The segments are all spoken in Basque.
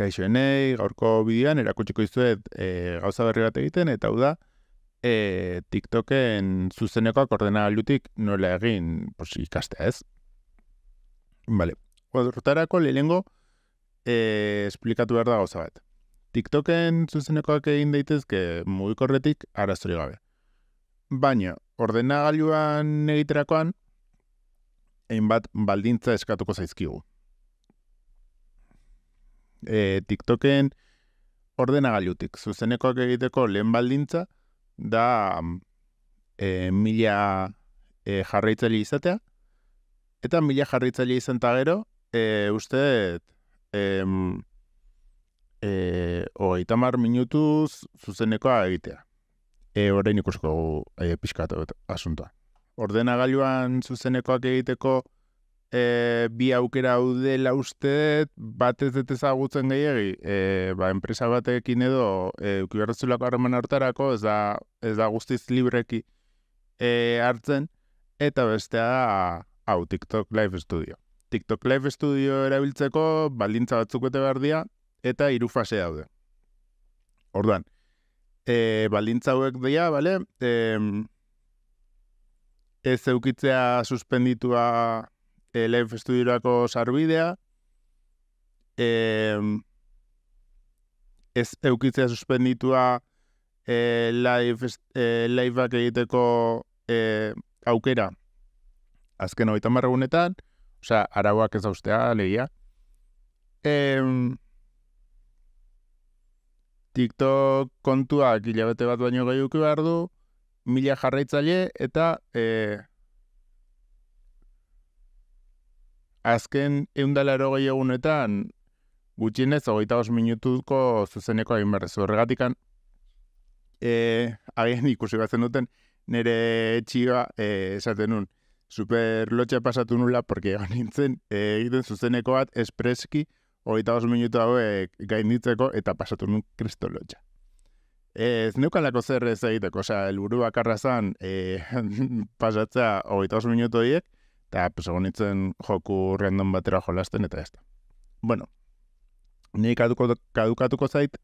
Kaixoenei, gaurko bidean, erakutsiko izuet e, eh, gauza berri bat egiten, eta hau da, e, TikToken zuzenekoak ordenagalutik nola egin pos, ikastea ez. Bale, horretarako lehengo e, eh, esplikatu behar da gauza bat. TikToken zuzenekoak egin daitezke mugikorretik arazori gabe. Baina, ordenagailuan egiterakoan, hainbat baldintza eskatuko zaizkigu e, TikToken ordenagailutik. Zuzenekoak egiteko lehen baldintza da e, mila e, jarraitzaile izatea. Eta mila jarraitzaile izan tagero, e, uste, em, e, mar minutuz zuzenekoa egitea. E, orain ikusko e, pixkatu asuntoa. Ordenagailuan zuzenekoak egiteko, e, bi aukera hau dela uste bat ez dut ezagutzen gehi e, ba, enpresa batekin edo, e, uki ez da, ez da guztiz libreki e, hartzen, eta bestea da, hau, TikTok Live Studio. TikTok Live Studio erabiltzeko, baldintza batzuk bete behar dira, eta hiru fase daude. Orduan, e, baldintza hauek dira, bale, e, ez zeukitzea suspenditua eh, Leif sarbidea, eh, ez eukitzea suspenditua eh, Leifak eh, egiteko eh, aukera. Azken hori tamarragunetan, oza, arauak ez austea, lehia. Eh, TikTok kontuak hilabete bat baino gehiuki behar du, mila jarraitzaile eta eh, azken eundalaro gehi egunetan, gutxienez, hogeita os minutuko zuzeneko egin berrezu. Horregatikan, eh, e, agen ikusi bat duten, nire txiga e, eh, esaten nun, super lotxe pasatu nula, porque egon nintzen, eh, zuzeneko bat, espreski, hogeita os minutu hauek gainditzeko, eta pasatu nun kristo ez neukalako zer ez egiteko, osea, elburu bakarra zan, e, pasatzea hogeita os minutu horiek, eta pesagonitzen joku random batera jolasten eta ez da. Bueno, nire kaduko, kadukatuko zait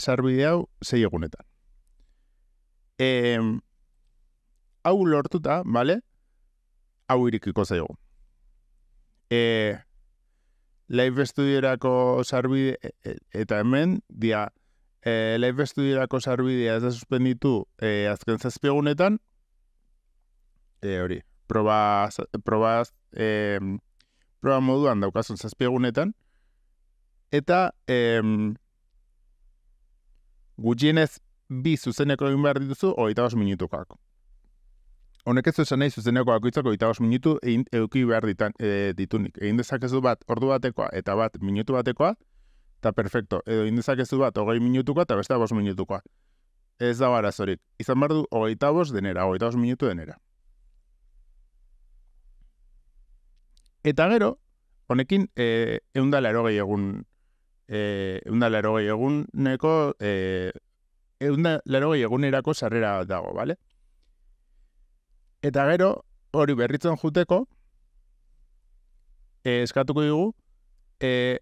sarbide hau zei egunetan. E, hau lortuta, bale, hau irikiko zaigu. E, live sarbide, e, e, eta hemen, dia, e, live sarbidea ez da suspenditu e, azken zazpiegunetan, e, hori, proba, proba, e, proba moduan daukazun zazpiegunetan, eta e, gutxienez bi zuzeneko egin behar dituzu, oita minutukako. minutukak. Honek ez esan nahi zuzeneko bakoitzako eta minutu egin, eduki behar ditan, e, ditunik. Egin dezakezu bat ordu batekoa eta bat minutu batekoa, eta perfecto, edo egin dezakezu bat hogei minutukoa eta beste bas minutukoa. Ez da barazorik Izan behar du, hogeita bos denera, hogeita bos minutu denera. Eta gero, honekin, e, eh, eundala erogei egun, e, eh, eundala erogei egun neko, e, eh, egun sarrera dago, bale? Eta gero, hori berritzen juteko, eskatuko dugu, e,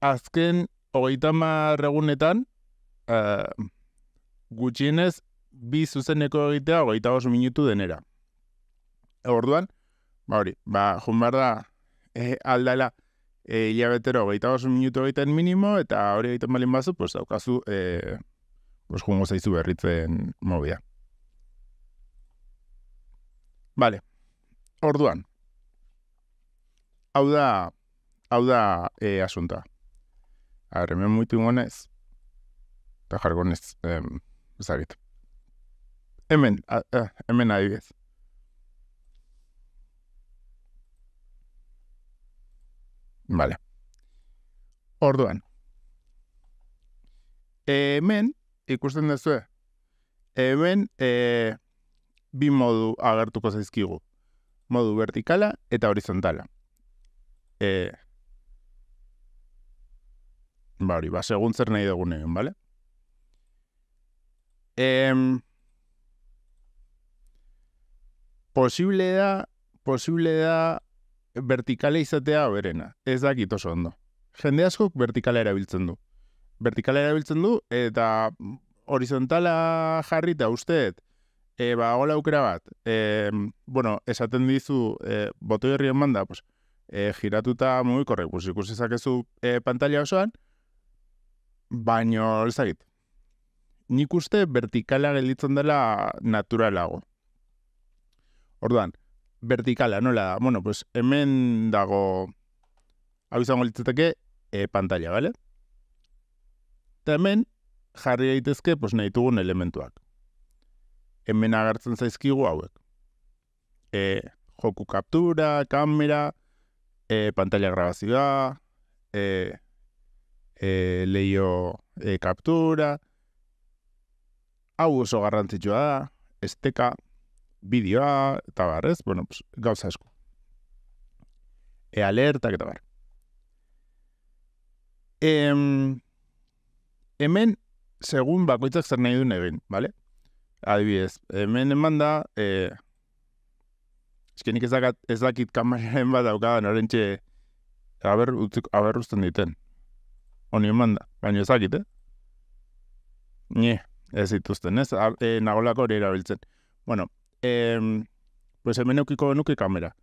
azken, hogeita marregunetan, e, gutxienez, bi zuzeneko egitea, hogeita minutu denera. Orduan, Ba hori, ba, jun behar da, e, eh, aldala, e, eh, hilabetero, gaita oso minutu egiten minimo, eta hori egiten balin bazu, pues, daukazu, e, pues, jungo zaizu berritzen mobia. Bale, orduan, hau da, hau da e, asunta. Arre, men muitu ingonez, eta jargonez, em, Hemen, a, hemen adibidez. Vale. Orduan. Hemen, ikusten dezue, hemen e, bi modu agertuko zaizkigu. Modu vertikala eta horizontala. E, ba hori, ba, segun zer nahi dugun egin, bale? E, posible da, da, vertikale izatea berena. Ez da oso ondo. Jende askok vertikala erabiltzen du. Vertikala erabiltzen du eta horizontala jarrita usteet e, ba, hola aukera bat, e, bueno, esaten dizu, e, boto herri pues, e, giratuta mugi korre, pues, ikusi zakezu e, pantalla osoan, baino, ez nik uste vertikala gelditzen dela naturalago. Orduan, vertikala, nola da? Bueno, pues hemen dago hau izango litzateke e, pantalla, bale? Eta hemen jarri daitezke pues, nahi elementuak. Hemen agertzen zaizkigu hauek. E, joku captura, kamera, e, pantalla grabazioa, e, e, leio e, kaptura, hau oso garrantzitsua da, esteka, bideoa, eta bar, ez? Bueno, pues, gauza esku. E alerta, eta bar. Em, hemen, segun bakoitzak zer nahi duen egin, bale? Adibidez, hemen eman da, e, eh, eskenik ez, dakat, ez dakit kamarren bat daukadan, orentxe, aber, aber usten diten. Oni eman da, baina ez dakit, eh? Nie, ez dituzten, ez? E, Nagolako hori erabiltzen. Bueno, em, pues hemen eukiko nuke kamera.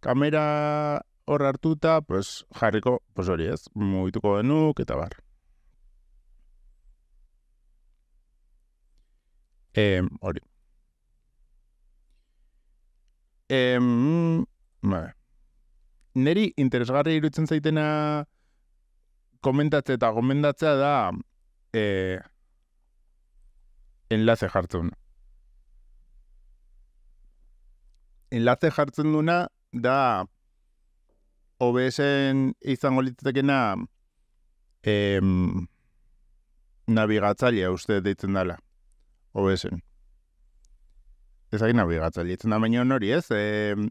Kamera hor hartuta, pues, jarriko, pues hori ez, mugituko denuk eta bar. hori. Em, ma, mm, neri interesgarri irutzen zaitena komentatze eta gomendatzea da e, enlace jartzen. enlace jartzen duna da OBSen izango litzetekena em, navigatzailea uste deitzen dala. OBSen. Ez hain navigatzaile, ditzen da baino hori ez, em,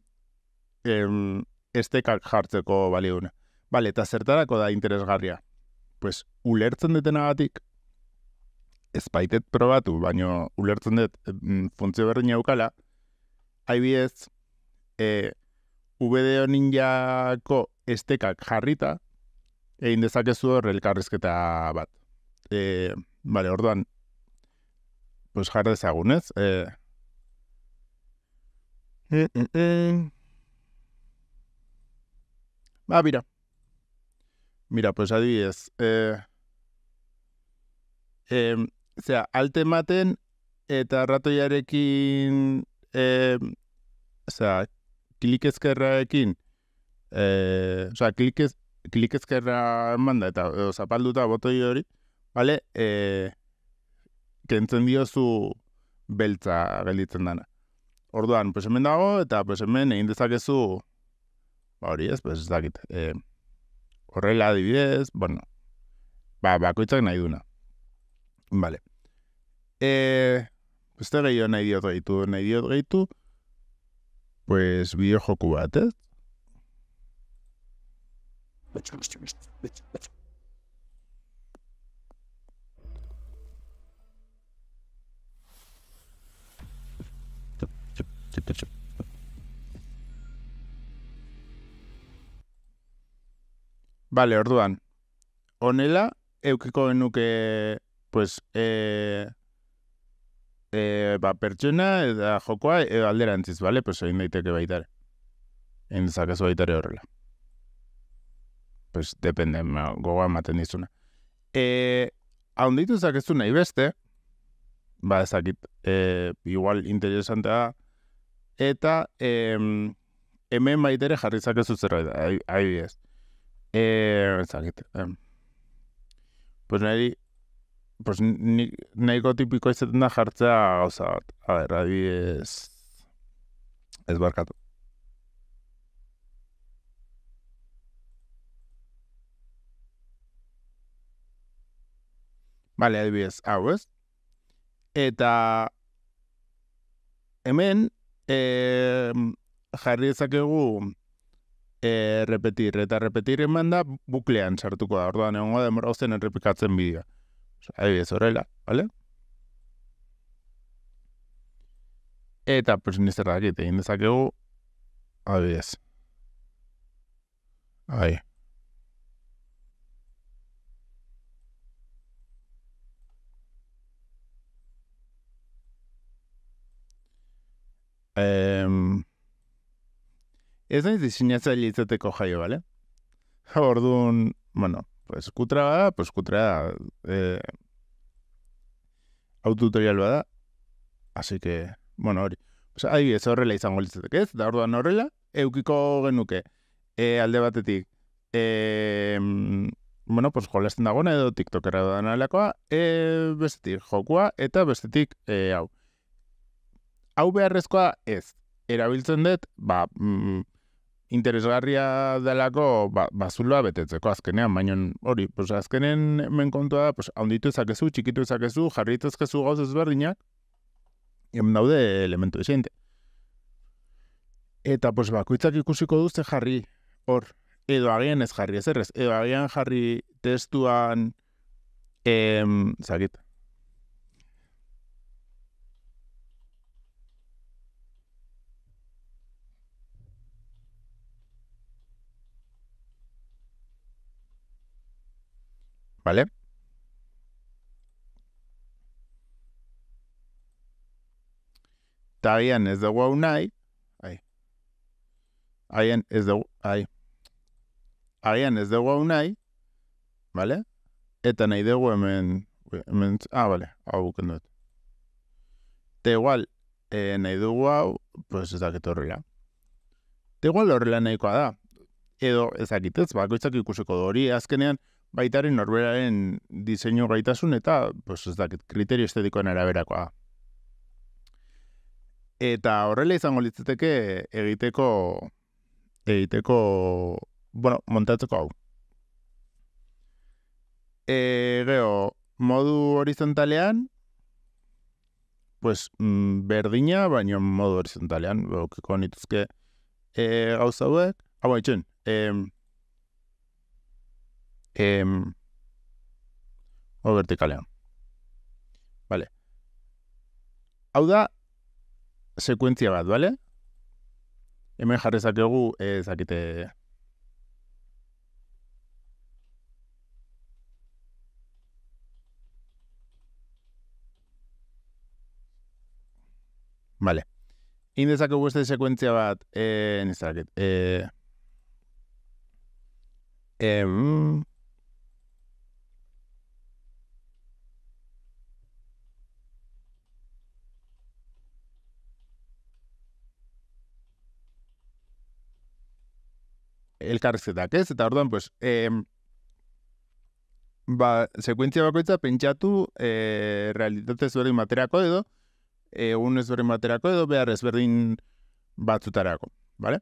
em, estekak jartzeko baliuna. Bale, eta zertarako da interesgarria? Pues, ulertzen agatik ez baitet probatu, baino ulertzen dut funtzio berdin eukala haibidez, e, eh, VDO ninjako estekak jarrita, egin dezakezu hor elkarrizketa bat. E, bale, orduan, pues jar dezagun ez, e, mira. pues adibidez, e, e, zera, alte maten, eta ratoiarekin eh, o sea, klik ezkerra ekin, eh, o klik, ez, klik ezkerra manda eta o zapalduta botoi hori, vale, eh, kentzen diozu beltza gelditzen dana. Orduan, pues dago, eta pues hemen egin dezakezu, ba, hori ez, pues ez eh, horrela adibidez, bueno, ba, bakoitzak nahi duna. Vale. Eh, Stereo pues, idiota y tú. pues videojoku cubate. Vale, orduan, onela, eukiko genuke, pues, eh, e, ba, pertsona eta jokoa edo alderantziz, bale? Pues egin daiteke baitare. Egin zakezu baitare horrela. Pues depende, ma, gogoa dizuna. E, Aunditu zakezu nahi beste, ba ezakit, e, igual interesantea da, eta em, hemen baitere jarri zakezu zerra da, ahi, ahi e, ezakit. Pues nahi, pues, ni, nahiko tipiko izaten da jartzea gauza bat. A ber, adibidez, ez barkatu. Bale, adibidez, hau ez? Eta hemen e, jarri ezakegu e, eh, repetir eta repetir eman da buklean sartuko da. Orduan egon da demora zen errepikatzen bidea. Ahí sobre la, ¿vale? Eta persiniste rakete, inde A adibidez. Ahí. Um, em, ez naiz diseinatzaile izateko jaio, bale? Orduan, bueno, pues kutra bada, pues kutra da. Eh, Autotutorial bada. Así que, bueno, hori. ahí ez horrela izango litzatek ez, da orduan horrela, eukiko genuke, e, alde batetik, e, bueno, pues jolazten dagoen edo tiktokera dudan alakoa, e, bestetik jokua eta bestetik e, hau. Hau beharrezkoa ez, erabiltzen dut, ba, mm, interesgarria delako ba, bazuloa betetzeko azkenean, baina hori, pues, azkenen hemen kontua da, pues, haunditu ezakezu, txikitu ezakezu, jarri ezakezu gauz ezberdinak, hemen daude elementu esente. Eta, pues, bakoitzak ikusiko duzte jarri, hor, edo agian ez jarri ez errez, edo agian jarri testuan, em, zakit, ¿vale? Tavian es de WoW Ahí. Avian es de ahí. es de WoW ¿Vale? Eta nahi dugu hemen, hemen... Ah, bale, hau buken dut. Te igual, eh, nahi dugu hau, pues ez dakit horrela. Te igual horrela nahikoa da. Edo ez bakoitzak ikusiko dori, hori, azkenean, baitaren norberaren diseinu gaitasun eta, pues ez dakit, kriterio estetikoen araberakoa. Eta horrela izango litzeteke egiteko egiteko, bueno, montatzeko hau. Egeo, modu horizontalean, pues, mm, berdina, baina modu horizontalean, bero, kekoan e, gauza duek, hau ah, Eh, o kalean. Vale. Hau da, sekuentzia bat, vale? Hemen jarrezak egu, ezakite... Eh, eh, vale. Indezak egu este sekuentzia bat, eh, nizakit, eh... Eh... elkarrizketak, ez? Eta orduan, pues, ba, sekuentzia bakoitza pentsatu e, realitate ezberdin baterako edo, egun ezberdin baterako edo, behar ezberdin batzutarako, Vale?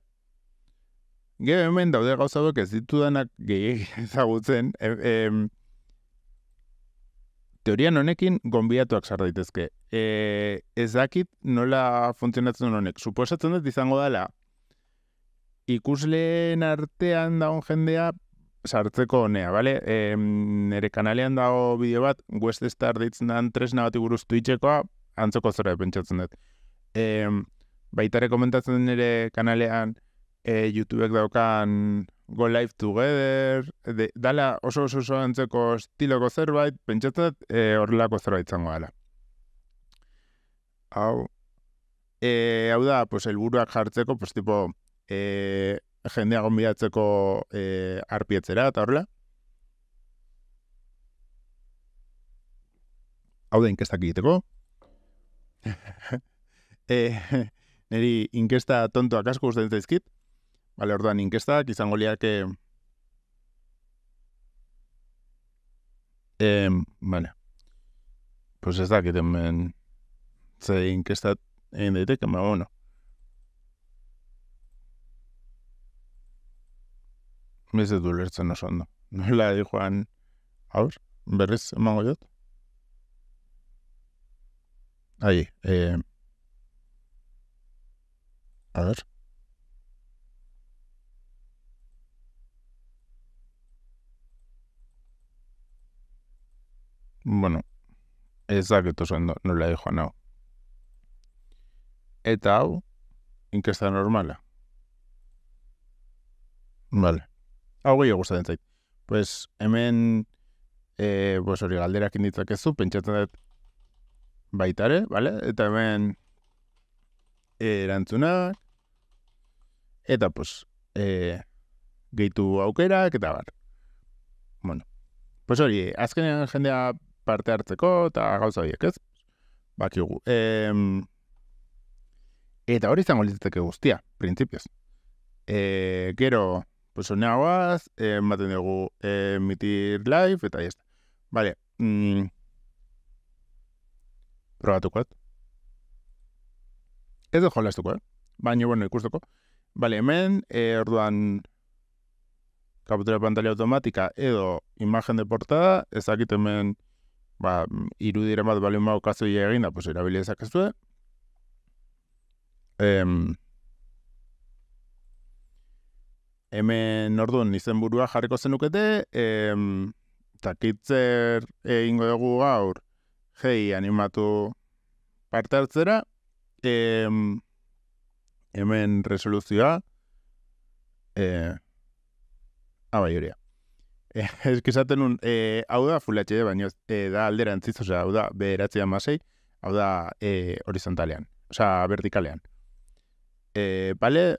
Gero hemen daude gauza duek ez ditu danak gehi, ezagutzen, e, teorian honekin gonbiatuak sar daitezke. Eh, ez dakit nola funtzionatzen honek. Suposatzen dut izango dela ikusleen artean dagoen jendea sartzeko honea, bale? E, nere kanalean dago bideo bat, West Star ditzen da tresna bat iguruz tuitxekoa, antzoko zora pentsatzen dut. E, baitare komentatzen nere kanalean, e, YouTubek daukan Go Live Together, de, dala oso oso oso antzeko estiloko zerbait, pentsatzen e, horrelako zerbait zango gala. Hau, e, hau da, pues, elburuak jartzeko, pues, tipo, e, jendea gonbidatzeko e, arpietzera, eta horrela. Hau da inkestak egiteko. E, neri inkesta tontoak asko usten zaizkit. Bale, orduan inkestak izango liak... E, bale. Pues ez dakit hemen ze inkestat egin daiteke, ma bueno. Ez ez dulertzen oso ondo. Nola di joan, aur, berriz emango jot? Ahi, e... Eh, a ber. Bueno, ez dakitu zuen do, nola di joan hau. Eta hau, inkesta normala. Vale. Hau gehiago zait. Pues hemen, e, pues hori galderak inditzak pentsatzen dut baitare, vale? Eta hemen e, eta pues, e, gehitu aukerak, eta bar. Bueno, pues hori, azkenean jendea parte hartzeko, eta gauza horiek ez, bakiugu. E, eta hori izango guztia, printzipioz. E, gero, gero, pues soñagoaz, eh, maten dugu eh, mitir live, eta está. Bale, mm, probatuko bat. Ez eh? Baina, bueno, ikusteko. Bale, hemen, eh, orduan, kaputera pantalla automatika edo imagen de portada, aquí hemen, ba, irudire bat balio maukazu egin, da, pues, erabilia ezakazue. Eh, hemen orduan izen burua jarriko zenukete, em, takitzer egingo dugu gaur, hei animatu parte hartzera, em, hemen resoluzioa, e, abai horia. E, un, e, hau da full baino, baina eh, da aldera entziz, hau da beheratzi da masei, hau da e, horizontalean, osea, vertikalean. E, eh, bale,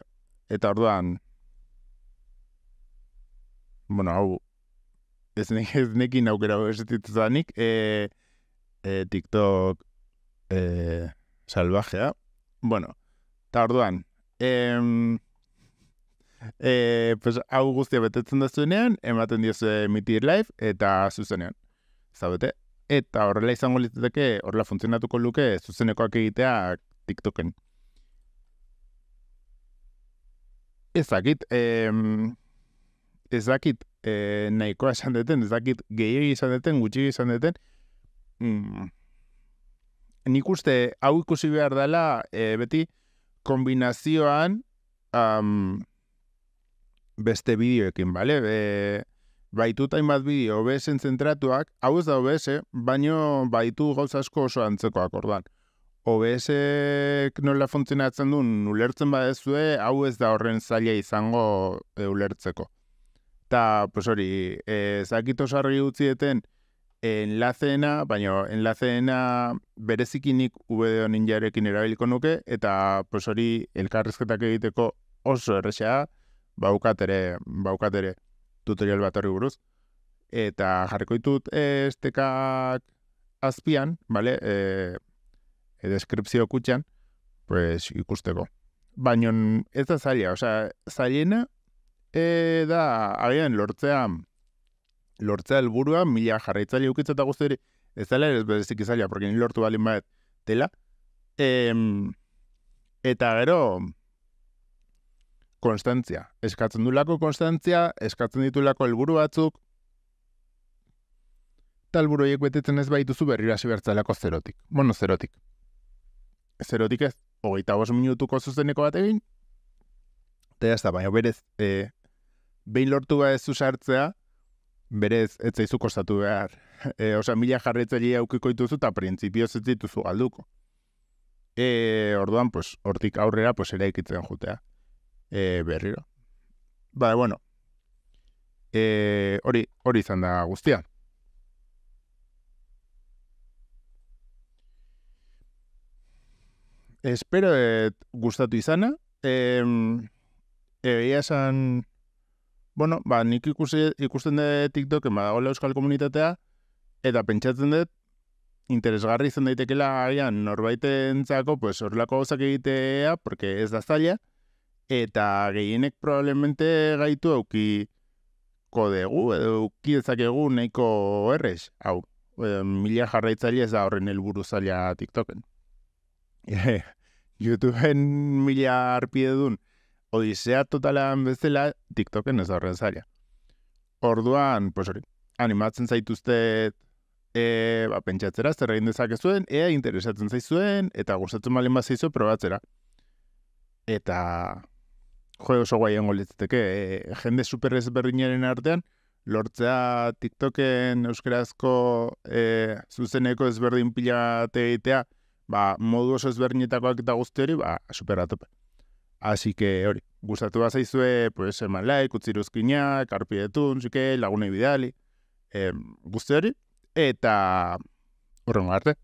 eta orduan, bueno, hau, ez, ne, ez nekin aukera ez e, e, TikTok eh, salvajea. Bueno, eta orduan, e, pues, hau guztia betetzen da zuenean, ematen diozu emitir live, eta zuzenean, zabete? Eta horrela izango litzateke, horrela funtzionatuko luke, zuzenekoak egitea TikToken. Ezakit, eh, ez dakit e, nahikoa esan deten, ez dakit gehiagi izan deten, gutxi izan deten, mm. nik uste hau ikusi behar dela e, beti kombinazioan um, beste bideoekin, bale? E, baituta inbat bideo, obesen zentratuak, hau ez da obese, eh, baino baitu gauza asko oso antzekoak orduan. OBSek nola funtzionatzen duen ulertzen badezue, hau ez da horren zaila izango e, ulertzeko. Ta, pues hori, eh, zakito sarri utzieten eh, enlazena, baina enlazena berezikinik VD honin jarekin erabiliko nuke, eta, pues hori, elkarrezketak egiteko oso errexea, baukatere, baukatere tutorial bat hori buruz. Eta jarriko ditut eh, estekak azpian, bale, e, e deskripzio kutxan, pues ikusteko. Baina ez da zaila, oza, zailena e, da, agian, lortzea, lortzea helburua mila jarraitzaile ukitzen eta guzti ez dela ez bezik porque ni lortu balin bat dela. E, eta gero, konstantzia. Eskatzen du konstantzia, eskatzen ditulako helburu batzuk, eta helburu betetzen ez baituzu berri hasi bertzalako zerotik. Bueno, zerotik. Zerotik ez, hogeita bos minutuko zuzeneko bat egin, eta ez da, baina berez, eh, behin lortu ba ez usartzea, berez, ez zaizu kostatu behar. E, osa, mila jarretzaile aukiko dituzu eta prinsipioz ez dituzu galduko. E, orduan, pues, hortik aurrera, pues, ere ikitzen jutea. E, berriro. Ba, bueno. E, hori, hori izan da guztia. Espero et gustatu izana. Egia e, esan bueno, ba, nik ikusi, ikusten dut TikToken badagoela euskal komunitatea, eta pentsatzen dut, interesgarri izan daitekela agian norbaitentzako pues horrelako gauzak egitea porque ez da zaila eta gehienek probablemente gaitu auki kodegu edo auki nahiko errez hau mila jarraitzaile ez da horren helburu zaila TikToken YouTubeen mila arpide dun odisea totala bezala TikToken ez horren zaila. Orduan, pues hori, animatzen zaituzte e, ba, pentsatzera, zer egin dezakezuen, ea interesatzen zaizuen, eta gustatzen malen bat probatzera. Eta jo oso guaien goletzeteke, eh, jende super ezberdinaren artean, lortzea TikToken euskarazko e, zuzeneko ezberdin pila egitea, ba, modu oso ezberdinetakoak eta guzti hori, ba, super Así que hori, gustatu bat zaizue, pues, eman laik, utziruzkinak, arpidetun, zike, lagunei bidali, eh, guzti hori, eta horren arte.